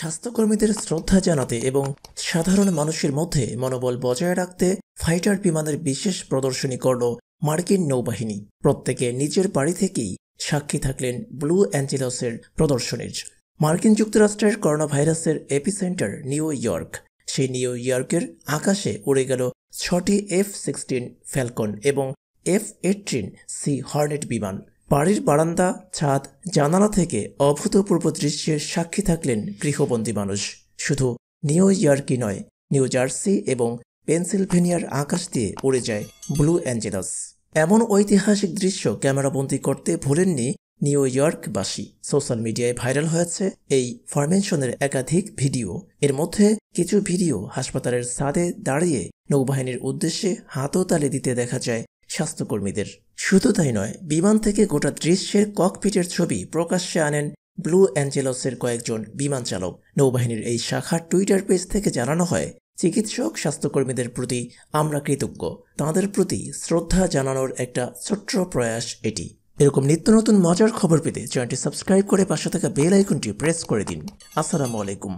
স্বাস্থ্যকর্মীদের শ্রদ্ধা জানাতে এবং সাধারণ মানুষের মধ্যে মনোবল বজায় রাখতে ফাইটার বিমানের বিশেষ প্রদর্শনী করল মার্কিন নৌবাহিনী প্রত্যেকে নিজের বাড়ি থেকেই সাক্ষী থাকলেন ব্লু অ্যাঞ্জেলসের প্রদর্শনীর মার্কিন যুক্তরাষ্ট্রের করোনা ভাইরাসের এপিসেন্টার নিউ ইয়র্ক সেই নিউ ইয়র্কের আকাশে উড়ে গেল ছটি এফ সিক্সটিন ফ্যালকন এবং এফ এইটিন সি হর্নেট বিমান বাড়ির বারান্দা ছাদ জানালা থেকে অভূতপূর্ব দৃশ্যের সাক্ষী থাকলেন গৃহবন্দী মানুষ শুধু নিউ ইয়র্কই নয় নিউ জার্সি এবং পেনসিলভেনিয়ার আকাশ দিয়ে উড়ে যায় ব্লু অ্যাঞ্জেলাস এমন ঐতিহাসিক দৃশ্য ক্যামেরাবন্দি করতে ভুলেননি নিউ ইয়র্কবাসী সোশ্যাল মিডিয়ায় ভাইরাল হয়েছে এই ফরমেশনের একাধিক ভিডিও এর মধ্যে কিছু ভিডিও হাসপাতালের ছাদে দাঁড়িয়ে নৌবাহিনীর উদ্দেশ্যে হাতও তালে দিতে দেখা যায় স্বাস্থ্যকর্মীদের শুধু তাই নয় বিমান থেকে গোটা দৃশ্যের ককপিটের ছবি প্রকাশ্যে আনেন ব্লু অ্যাঞ্জেলসের কয়েকজন বিমান চালক নৌবাহিনীর এই শাখার টুইটার পেজ থেকে জানানো হয় চিকিৎসক স্বাস্থ্যকর্মীদের প্রতি আমরা কৃতজ্ঞ তাঁদের প্রতি শ্রদ্ধা জানানোর একটা ছোট্ট প্রয়াস এটি এরকম নিত্য নতুন মজার খবর পেতে চ্যানেলটি সাবস্ক্রাইব করে পাশে থাকা বেল আইকনটি প্রেস করে দিন আসসালামু আলাইকুম